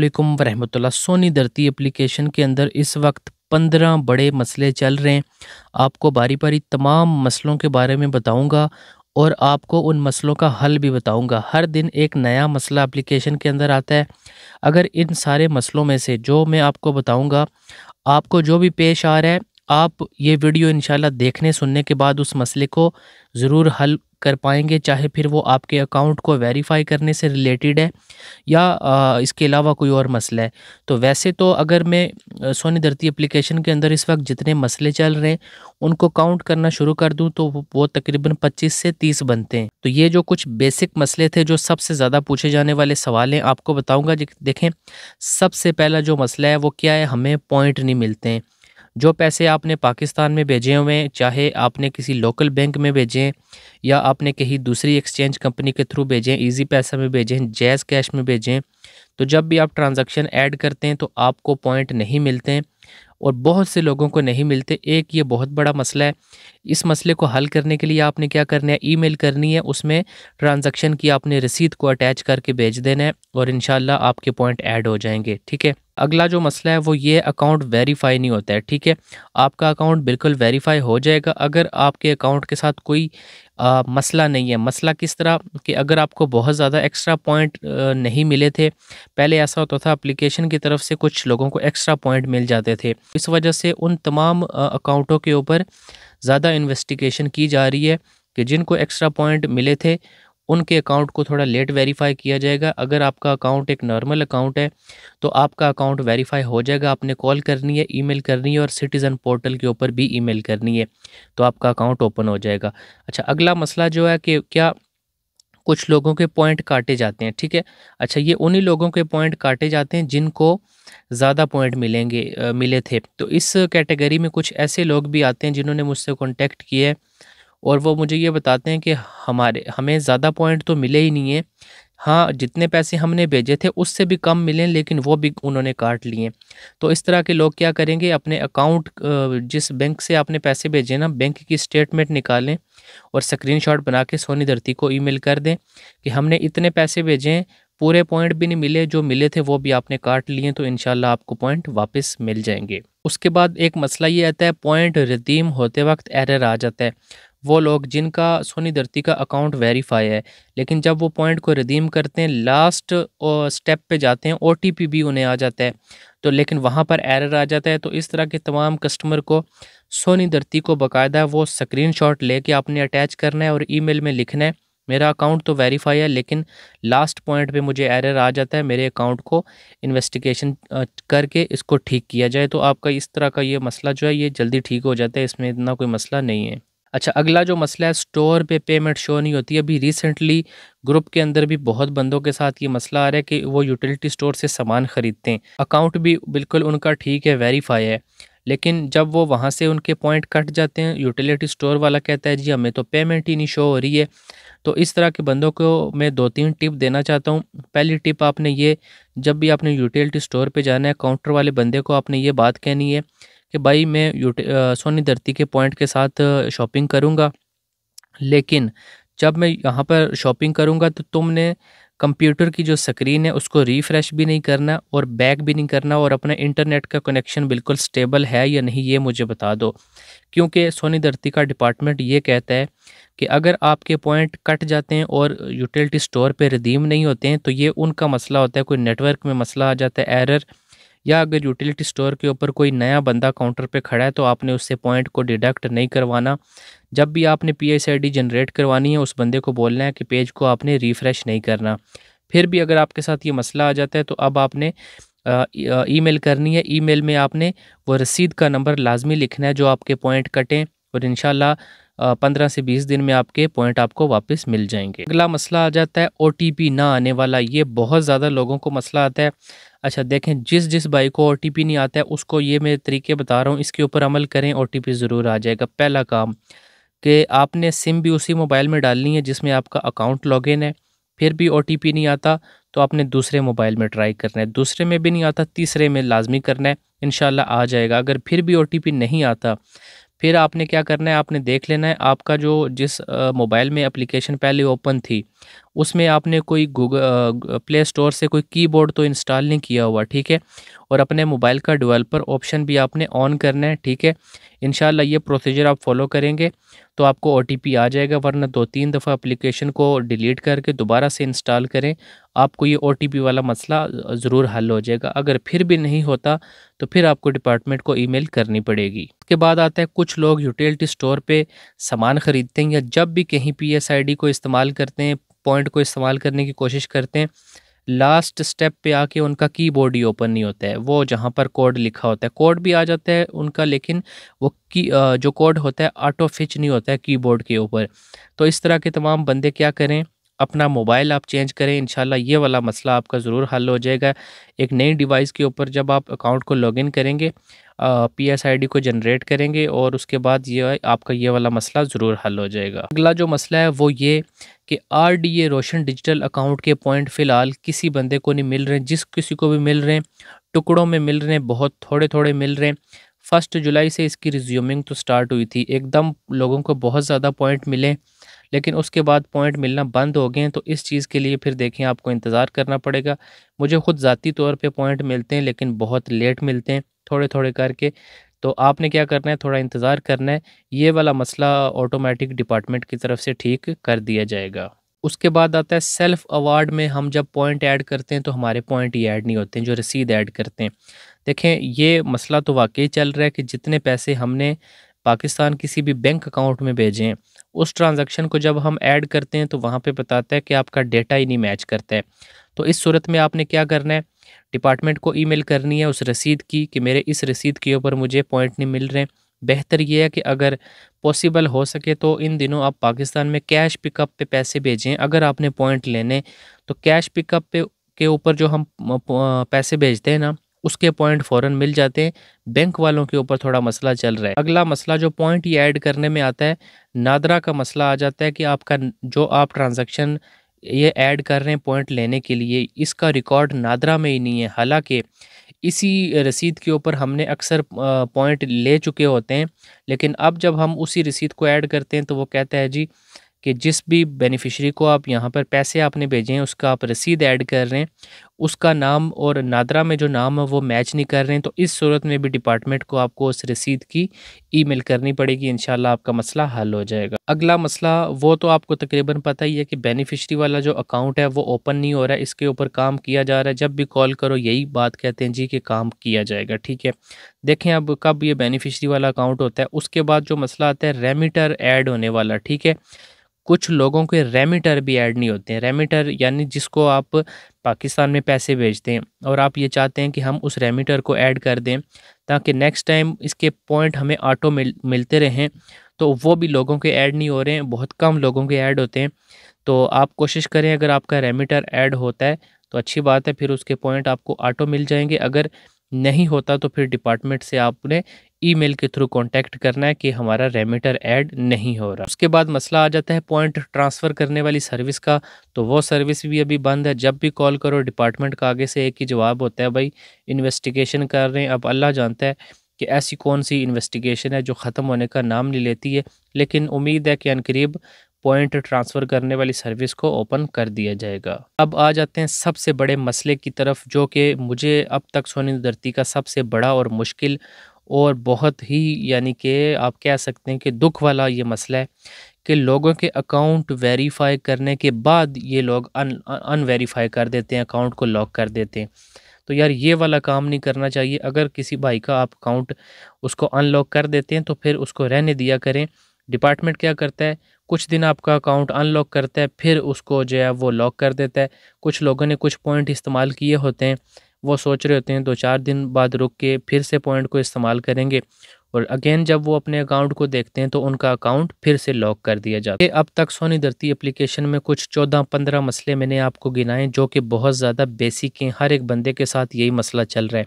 वालेकुम वरहमतुल्ला सोनी धरती एप्लीकेशन के अंदर इस वक्त पंद्रह बड़े मसले चल रहे हैं आपको बारी बारी तमाम मसलों के बारे में बताऊंगा और आपको उन मसलों का हल भी बताऊंगा हर दिन एक नया मसला एप्लीकेशन के अंदर आता है अगर इन सारे मसलों में से जो मैं आपको बताऊंगा आपको जो भी पेश आ रहा है आप ये वीडियो इंशाल्लाह देखने सुनने के बाद उस मसले को ज़रूर हल कर पाएंगे चाहे फिर वो आपके अकाउंट को वेरीफाई करने से रिलेटेड है या आ, इसके अलावा कोई और मसला है तो वैसे तो अगर मैं सोनी धरती एप्लीकेशन के अंदर इस वक्त जितने मसले चल रहे हैं उनको काउंट करना शुरू कर दूँ तो वो तकरीबन पच्चीस से तीस बनते हैं तो ये जो कुछ बेसिक मसले थे जो सबसे ज़्यादा पूछे जाने वाले सवाल हैं आपको बताऊँगा देखें सबसे पहला जो मसला है वो क्या है हमें पॉइंट नहीं मिलते हैं जो पैसे आपने पाकिस्तान में भेजे हुए हैं चाहे आपने किसी लोकल बैंक में भेजें या आपने कहीं दूसरी एक्सचेंज कंपनी के थ्रू भेजें इजी पैसा में भेजें जैज़ कैश में भेजें तो जब भी आप ट्रांजैक्शन ऐड करते हैं तो आपको पॉइंट नहीं मिलते हैं और बहुत से लोगों को नहीं मिलते एक ये बहुत बड़ा मसला है इस मसले को हल करने के लिए आपने क्या करना है ईमेल करनी है उसमें ट्रांजैक्शन की आपने रसीद को अटैच करके भेज देना है और इन आपके पॉइंट ऐड हो जाएंगे ठीक है अगला जो मसला है वो ये अकाउंट वेरीफाई नहीं होता है ठीक है आपका अकाउंट बिल्कुल वेरीफाई हो जाएगा अगर आपके अकाउंट के साथ कोई आ, मसला नहीं है मसला किस तरह कि अगर आपको बहुत ज़्यादा एक्स्ट्रा पॉइंट नहीं मिले थे पहले ऐसा होता था एप्लीकेशन की तरफ से कुछ लोगों को एक्स्ट्रा पॉइंट मिल जाते करते थे इस वजह से उन तमाम अकाउंटों के ऊपर ज़्यादा इन्वेस्टिगेशन की जा रही है कि जिनको एक्स्ट्रा पॉइंट मिले थे उनके अकाउंट को थोड़ा लेट वेरीफाई किया जाएगा अगर आपका अकाउंट एक नॉर्मल अकाउंट है तो आपका अकाउंट वेरीफाई हो जाएगा आपने कॉल करनी है ईमेल करनी है और सिटीज़न पोर्टल के ऊपर भी ईमेल करनी है तो आपका अकाउंट ओपन हो जाएगा अच्छा अगला मसला जो है कि क्या कुछ लोगों के पॉइंट काटे जाते हैं ठीक है अच्छा ये उन्हीं लोगों के पॉइंट काटे जाते हैं जिनको ज़्यादा पॉइंट मिलेंगे आ, मिले थे तो इस कैटेगरी में कुछ ऐसे लोग भी आते हैं जिन्होंने मुझसे कॉन्टेक्ट किया है और वो मुझे ये बताते हैं कि हमारे हमें ज़्यादा पॉइंट तो मिले ही नहीं है हाँ जितने पैसे हमने भेजे थे उससे भी कम मिले लेकिन वो भी उन्होंने काट लिए तो इस तरह के लोग क्या करेंगे अपने अकाउंट जिस बैंक से आपने पैसे भेजे ना बैंक की स्टेटमेंट निकालें और स्क्रीनशॉट बना के सोनी धरती को ईमेल कर दें कि हमने इतने पैसे भेजे हैं पूरे पॉइंट भी नहीं मिले जो मिले थे वो भी आपने काट लिए तो इनशाला आपको पॉइंट वापस मिल जाएंगे उसके बाद एक मसला ये आता है पॉइंट रिदीम होते वक्त एरर आ जाता है वो लोग जिनका सोनी धरती का अकाउंट वेरीफाई है लेकिन जब वो पॉइंट को रिडीम करते हैं लास्ट स्टेप पे जाते हैं ओ भी उन्हें आ जाता है तो लेकिन वहाँ पर एरर आ जाता है तो इस तरह के तमाम कस्टमर को सोनी धरती को बकायदा वो स्क्रीन शॉट लेके आपने अटैच करना है और ईमेल में लिखना है मेरा अकाउंट तो वेरीफाई है लेकिन लास्ट पॉइंट पे मुझे एरर आ जाता है मेरे अकाउंट को इन्वेस्टिगेशन करके इसको ठीक किया जाए तो आपका इस तरह का ये मसला जो है ये जल्दी ठीक हो जाता है इसमें इतना कोई मसला नहीं है अच्छा अगला जो मसला है स्टोर पे पेमेंट शो नहीं होती अभी रिसेंटली ग्रुप के अंदर भी बहुत बंदों के साथ ये मसला आ रहा है कि वो यूटिलिटी स्टोर से सामान ख़रीदते हैं अकाउंट भी बिल्कुल उनका ठीक है वेरीफाई है लेकिन जब वो वहाँ से उनके पॉइंट कट जाते हैं यूटिलिटी स्टोर वाला कहता है जी हमें तो पेमेंट ही नहीं शो हो रही है तो इस तरह के बंदों को मैं दो तीन टिप देना चाहता हूँ पहली टिप आपने ये जब भी आपने यूटिलिटी स्टोर पे जाना है काउंटर वाले बंदे को आपने ये बात कहनी है कि भाई मैं सोनी धरती के पॉइंट के साथ शॉपिंग करूँगा लेकिन जब मैं यहाँ पर शॉपिंग करूँगा तो तुमने कंप्यूटर की जो स्क्रीन है उसको रिफ़्रेश भी नहीं करना और बैक भी नहीं करना और अपना इंटरनेट का कनेक्शन बिल्कुल स्टेबल है या नहीं ये मुझे बता दो क्योंकि सोनी धरती का डिपार्टमेंट ये कहता है कि अगर आपके पॉइंट कट जाते हैं और यूटिलिटी स्टोर पे रिडीम नहीं होते हैं तो ये उनका मसला होता है कोई नेटवर्क में मसला आ जाता है एरर या अगर यूटिलिटी स्टोर के ऊपर कोई नया बंदा काउंटर पे खड़ा है तो आपने उससे पॉइंट को डिडक्ट नहीं करवाना जब भी आपने P S I D generate करवानी है उस बंदे को बोलना है कि पेज को आपने रिफ़्रेश नहीं करना फिर भी अगर आपके साथ ये मसला आ जाता है तो अब आपने ईमेल करनी है ईमेल में आपने वो रसीद का नंबर लाजमी लिखना है जो आपके पॉइंट कटें और इन पंद्रह से बीस दिन में आपके पॉइंट आपको वापस मिल जाएंगे अगला मसला आ जाता है ओ ना आने वाला ये बहुत ज़्यादा लोगों को मसला आता है अच्छा देखें जिस जिस भाई को ओ नहीं आता है उसको ये मैं तरीके बता रहा हूँ इसके ऊपर अमल करें ओ ज़रूर आ जाएगा पहला काम कि आपने सिम भी उसी मोबाइल में डालनी है जिसमें आपका अकाउंट लॉगिन है फिर भी ओ नहीं आता तो आपने दूसरे मोबाइल में ट्राई करना है दूसरे में भी नहीं आता तीसरे में लाजमी करना है इन आ जाएगा अगर फिर भी ओ नहीं आता फिर आपने क्या करना है आपने देख लेना है आपका जो जिस मोबाइल में एप्लीकेशन पहले ओपन थी उसमें आपने कोई गूगल प्ले स्टोर से कोई कीबोर्ड तो इंस्टॉल नहीं किया हुआ ठीक है और अपने मोबाइल का डेवलपर ऑप्शन भी आपने ऑन करना है ठीक है इन ये प्रोसीजर आप फॉलो करेंगे तो आपको ओ आ जाएगा वरना दो तीन दफ़ा अप्लीकेशन को डिलीट करके दोबारा से इंस्टॉल करें आपको ये ओ वाला मसला ज़रूर हल हो जाएगा अगर फिर भी नहीं होता तो फिर आपको डिपार्टमेंट को ईमेल करनी पड़ेगी उसके बाद आता है कुछ लोग यूटिलिटी स्टोर पे सामान ख़रीदते हैं या जब भी कहीं पी एस आई डी को इस्तेमाल करते हैं पॉइंट को इस्तेमाल करने की कोशिश करते हैं लास्ट स्टेप पे आके उनका कीबोर्ड ही ओपन नहीं होता है वो जहाँ पर कोड लिखा होता है कोड भी आ जाता है उनका लेकिन वो की जो कोड होता है ऑटो फिच नहीं होता है कीबोर्ड के ऊपर तो इस तरह के तमाम बंदे क्या करें अपना मोबाइल आप चेंज करें इन ये वाला मसला आपका ज़रूर हल हो जाएगा एक नई डिवाइस के ऊपर जब आप अकाउंट को लॉगिन करेंगे पी एस आई डी को जनरेट करेंगे और उसके बाद ये आपका ये वाला मसला ज़रूर हल हो जाएगा अगला जो मसला है वो ये कि R D A Roshan digital account के पॉइंट फ़िलहाल किसी बंदे को नहीं मिल रहे हैं जिस किसी को भी मिल रहे हैं टुकड़ों में मिल रहे हैं बहुत थोड़े थोड़े मिल रहे हैं फ़र्स्ट जुलाई से इसकी रिज्यूमिंग तो स्टार्ट हुई थी एकदम लोगों को बहुत ज़्यादा पॉइंट मिले लेकिन उसके बाद पॉइंट मिलना बंद हो गए हैं तो इस चीज़ के लिए फिर देखें आपको इंतज़ार करना पड़ेगा मुझे ख़ुद ज़ाती तौर पे पॉइंट मिलते हैं लेकिन बहुत लेट मिलते हैं थोड़े थोड़े करके तो आपने क्या करना है थोड़ा इंतज़ार करना है ये वाला मसला ऑटोमेटिक डिपार्टमेंट की तरफ से ठीक कर दिया जाएगा उसके बाद आता है सेल्फ़ अवार्ड में हम जब पॉइंट ऐड करते हैं तो हमारे पॉइंट ही ऐड नहीं होते हैं जो रसीद ऐड करते हैं देखें ये मसला तो वाकई चल रहा है कि जितने पैसे हमने पाकिस्तान किसी भी बैंक अकाउंट में भेजें हैं उस ट्रांजैक्शन को जब हम ऐड करते हैं तो वहाँ पे बताता है कि आपका डेटा ही नहीं मैच करता है तो इस सूरत में आपने क्या करना है डिपार्टमेंट को ईमेल करनी है उस रसीद की कि मेरे इस रसीद के ऊपर मुझे पॉइंट नहीं मिल रहे हैं बेहतर ये है कि अगर पॉसिबल हो सके तो इन दिनों आप पाकिस्तान में कैश पिकअप पर पैसे भेजें अगर आपने पॉइंट लेने तो कैश पिकअप पे के ऊपर जो हम पैसे भेजते हैं ना उसके पॉइंट फ़ौरन मिल जाते हैं बैंक वालों के ऊपर थोड़ा मसला चल रहा है अगला मसला जो पॉइंट ये ऐड करने में आता है नादरा का मसला आ जाता है कि आपका जो आप ट्रांजेक्शन ये ऐड कर रहे हैं पॉइंट लेने के लिए इसका रिकॉर्ड नादरा में ही नहीं है हालांकि इसी रसीद के ऊपर हमने अक्सर पॉइंट ले चुके होते हैं लेकिन अब जब हम उसी रसीद को ऐड करते हैं तो वो कहता है जी कि जिस भी बेनिफिशरी को आप यहाँ पर पैसे आपने भेजे हैं उसका आप रसीद ऐड कर रहे हैं उसका नाम और नादरा में जो नाम है वो मैच नहीं कर रहे हैं तो इस सूरत में भी डिपार्टमेंट को आपको उस रसीद की ईमेल करनी पड़ेगी इन आपका मसला हल हो जाएगा अगला मसला वो तो आपको तकरीबन पता ही है कि बेनिफिशरी वाला जो अकाउंट है वो ओपन नहीं हो रहा है इसके ऊपर काम किया जा रहा है जब भी कॉल करो यही बात कहते हैं जी कि काम किया जाएगा ठीक है देखें अब कब ये बेनिफिशरी वाला अकाउंट होता है उसके बाद जो मसला आता है रेमिटर ऐड होने वाला ठीक है कुछ लोगों के रेमिटर भी ऐड नहीं होते हैं रेमिटर यानी जिसको आप पाकिस्तान में पैसे भेजते हैं और आप ये चाहते हैं कि हम उस रेमिटर को ऐड कर दें ताकि नेक्स्ट टाइम इसके पॉइंट हमें ऑटो मिल मिलते रहें तो वो भी लोगों के ऐड नहीं हो रहे हैं बहुत कम लोगों के ऐड होते हैं तो आप कोशिश करें अगर आपका रेमिटर ऐड होता है तो अच्छी बात है फिर उसके पॉइंट आपको ऑटो मिल जाएंगे अगर नहीं होता तो फिर डिपार्टमेंट से आपने ईमेल के थ्रू कांटेक्ट करना है कि हमारा रेमिटर ऐड नहीं हो रहा उसके बाद मसला आ जाता है पॉइंट ट्रांसफ़र करने वाली सर्विस का तो वो सर्विस भी अभी बंद है जब भी कॉल करो डिपार्टमेंट का आगे से एक ही जवाब होता है भाई इन्वेस्टिगेशन कर रहे हैं अब अल्लाह जानता है कि ऐसी कौन सी इन्वेस्टिगेशन है जो ख़त्म होने का नाम नहीं लेती है लेकिन उम्मीद है कि अनकरीब पॉइंट ट्रांसफ़र करने वाली सर्विस को ओपन कर दिया जाएगा अब आ जाते हैं सबसे बड़े मसले की तरफ जो कि मुझे अब तक सोनी धरती का सबसे बड़ा और मुश्किल और बहुत ही यानी कि आप कह सकते हैं कि दुख वाला ये मसला है कि लोगों के अकाउंट वेरीफाई करने के बाद ये लोग अन अनवेरीफाई कर देते हैं अकाउंट को लॉक कर देते हैं तो यार ये वाला काम नहीं करना चाहिए अगर किसी भाई का आप अकाउंट उसको अनलॉक कर देते हैं तो फिर उसको रहने दिया करें डिपार्टमेंट क्या करता है कुछ दिन आपका अकाउंट अनलॉक करता है फिर उसको जो है वो लॉक कर देता है कुछ लोगों ने कुछ पॉइंट इस्तेमाल किए होते हैं वो सोच रहे होते हैं दो चार दिन बाद रुक के फिर से पॉइंट को इस्तेमाल करेंगे और अगेन जब वो अपने अकाउंट को देखते हैं तो उनका अकाउंट फिर से लॉक कर दिया जाता है अब तक सोनी धरती एप्लीकेशन में कुछ चौदह पंद्रह मसले मैंने आपको गिनाए जो कि बहुत ज़्यादा बेसिक हैं हर एक बंदे के साथ यही मसला चल रहा है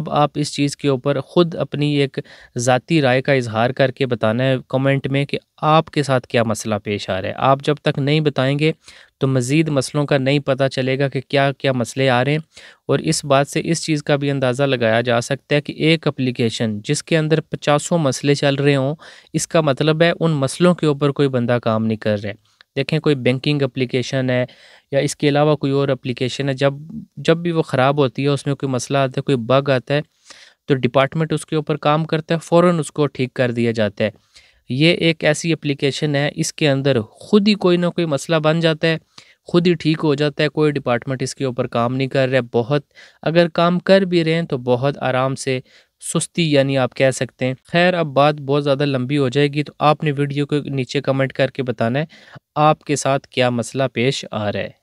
अब आप इस चीज़ के ऊपर ख़ुद अपनी एक ज़ाती राय का इजहार करके बताना है कमेंट में कि आपके साथ क्या मसला पेश आ रहा है आप जब तक नहीं बताएंगे तो मज़ीद मसलों का नहीं पता चलेगा कि क्या क्या मसले आ रहे हैं और इस बात से इस चीज़ का भी अंदाज़ा लगाया जा सकता है कि एक अप्लीकेशन जिसके अंदर पचासों मसले चल रहे हों इसका मतलब है उन मसलों के ऊपर कोई बंदा काम नहीं कर रहा है देखें कोई बैंकिंग एप्लीकेशन है या इसके अलावा कोई और अप्लीकेशन है जब जब भी वो ख़राब होती है उसमें कोई मसला आता है कोई बग आता है तो डिपार्टमेंट उसके ऊपर काम करता है फ़ौर उसको ठीक कर दिया जाता है ये एक ऐसी एप्लीकेशन है इसके अंदर खुद ही कोई ना कोई मसला बन जाता है खुद ही ठीक हो जाता है कोई डिपार्टमेंट इसके ऊपर काम नहीं कर रहा है बहुत अगर काम कर भी रहे हैं तो बहुत आराम से सुस्ती यानी आप कह सकते हैं खैर अब बात बहुत ज़्यादा लंबी हो जाएगी तो आपने वीडियो को नीचे कमेंट करके बताना है आपके साथ क्या मसला पेश आ रहा है